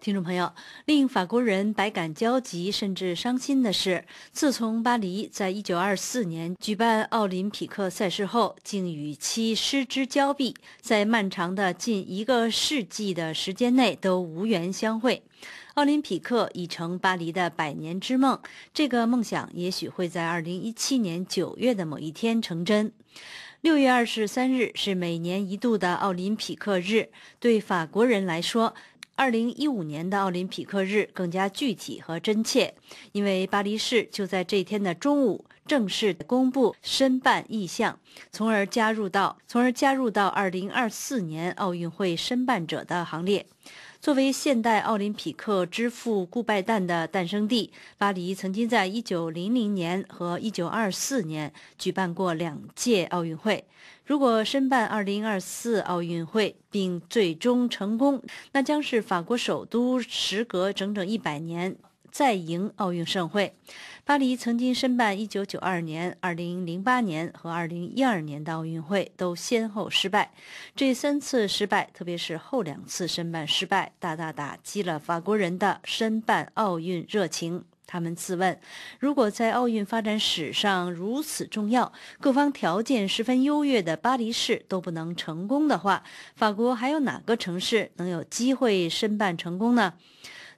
听众朋友，令法国人百感交集甚至伤心的是，自从巴黎在一九二四年举办奥林匹克赛事后，竟与其失之交臂，在漫长的近一个世纪的时间内都无缘相会。奥林匹克已成巴黎的百年之梦，这个梦想也许会在二零一七年九月的某一天成真。六月二十三日是每年一度的奥林匹克日，对法国人来说。二零一五年的奥林匹克日更加具体和真切，因为巴黎市就在这天的中午。正式公布申办意向，从而加入到从而加入到二零二四年奥运会申办者的行列。作为现代奥林匹克之父顾拜旦的诞生地，巴黎曾经在一九零零年和一九二四年举办过两届奥运会。如果申办二零二四奥运会并最终成功，那将是法国首都时隔整整一百年。再迎奥运盛会，巴黎曾经申办1992年、2008年和2012年的奥运会都先后失败。这三次失败，特别是后两次申办失败，大大打击了法国人的申办奥运热情。他们自问：如果在奥运发展史上如此重要、各方条件十分优越的巴黎市都不能成功的话，法国还有哪个城市能有机会申办成功呢？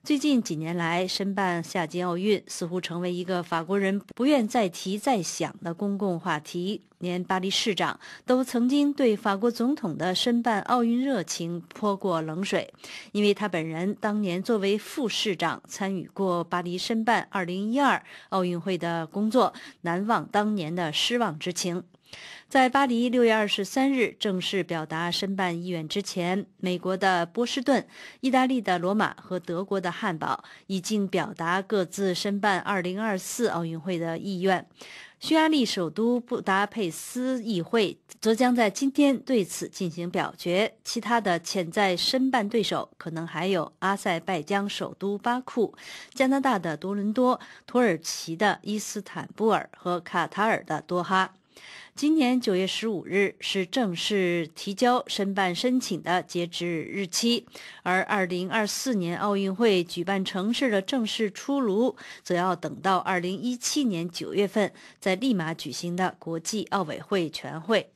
最近几年来，申办夏季奥运似乎成为一个法国人不愿再提再想的公共话题。连巴黎市长都曾经对法国总统的申办奥运热情泼过冷水，因为他本人当年作为副市长参与过巴黎申办二零一二奥运会的工作，难忘当年的失望之情。在巴黎六月二十三日正式表达申办意愿之前，美国的波士顿、意大利的罗马和德国的汉堡已经表达各自申办二零二四奥运会的意愿。匈牙利首都布达佩斯议会则将在今天对此进行表决。其他的潜在申办对手可能还有阿塞拜疆首都巴库、加拿大的多伦多、土耳其的伊斯坦布尔和卡塔尔的多哈。今年九月十五日是正式提交申办申请的截止日期，而二零二四年奥运会举办城市的正式出炉，则要等到二零一七年九月份在利马举行的国际奥委会全会。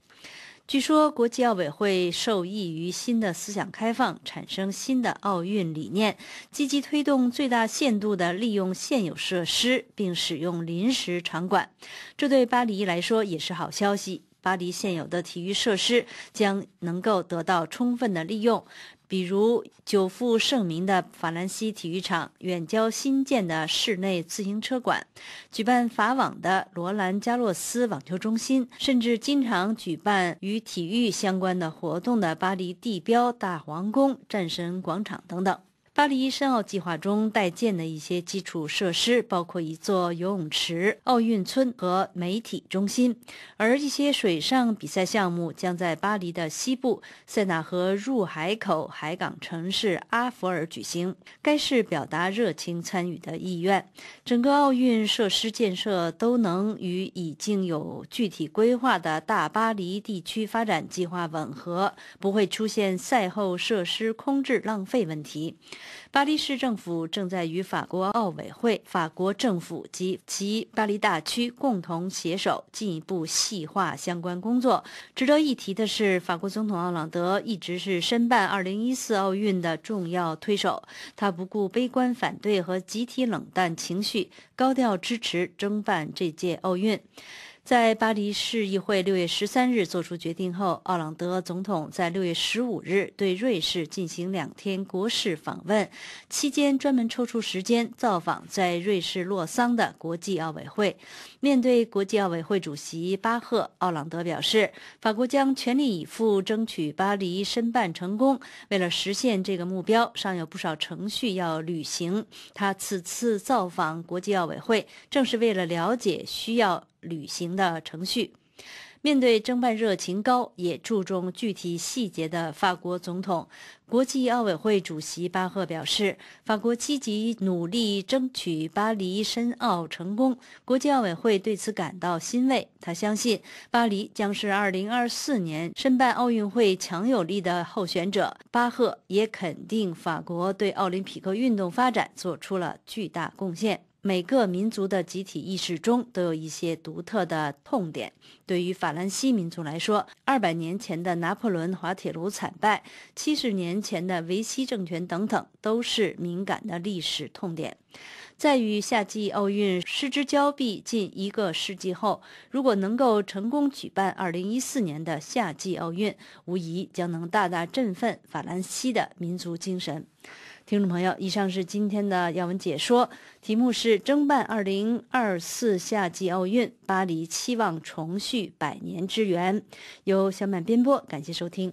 据说，国际奥委会受益于新的思想开放，产生新的奥运理念，积极推动最大限度地利用现有设施，并使用临时场馆。这对巴黎来说也是好消息。巴黎现有的体育设施将能够得到充分的利用。比如久负盛名的法兰西体育场、远郊新建的室内自行车馆、举办法网的罗兰·加洛斯网球中心，甚至经常举办与体育相关的活动的巴黎地标大皇宫、战神广场等等。巴黎申奥计划中待建的一些基础设施包括一座游泳池、奥运村和媒体中心，而一些水上比赛项目将在巴黎的西部塞纳河入海口海港城市阿弗尔举行。该市表达热情参与的意愿，整个奥运设施建设都能与已经有具体规划的大巴黎地区发展计划吻合，不会出现赛后设施空置浪费问题。巴黎市政府正在与法国奥委会、法国政府及其巴黎大区共同携手，进一步细化相关工作。值得一提的是，法国总统奥朗德一直是申办2014奥运的重要推手，他不顾悲观反对和集体冷淡情绪，高调支持征办这届奥运。在巴黎市议会六月十三日作出决定后，奥朗德总统在六月十五日对瑞士进行两天国事访问，期间专门抽出时间造访在瑞士洛桑的国际奥委会。面对国际奥委会主席巴赫，奥朗德表示，法国将全力以赴争取巴黎申办成功。为了实现这个目标，尚有不少程序要履行。他此次造访国际奥委会，正是为了了解需要。履行的程序。面对争办热情高、也注重具体细节的法国总统，国际奥委会主席巴赫表示，法国积极努力争取巴黎申奥成功，国际奥委会对此感到欣慰。他相信巴黎将是2024年申办奥运会强有力的候选者。巴赫也肯定法国对奥林匹克运动发展做出了巨大贡献。每个民族的集体意识中都有一些独特的痛点。对于法兰西民族来说，二百年前的拿破仑滑铁卢惨败，七十年前的维希政权等等，都是敏感的历史痛点。在与夏季奥运失之交臂近一个世纪后，如果能够成功举办二零一四年的夏季奥运，无疑将能大大振奋法兰西的民族精神。听众朋友，以上是今天的要闻解说，题目是“争办2024夏季奥运，巴黎期望重续百年之缘”，由小满编播，感谢收听。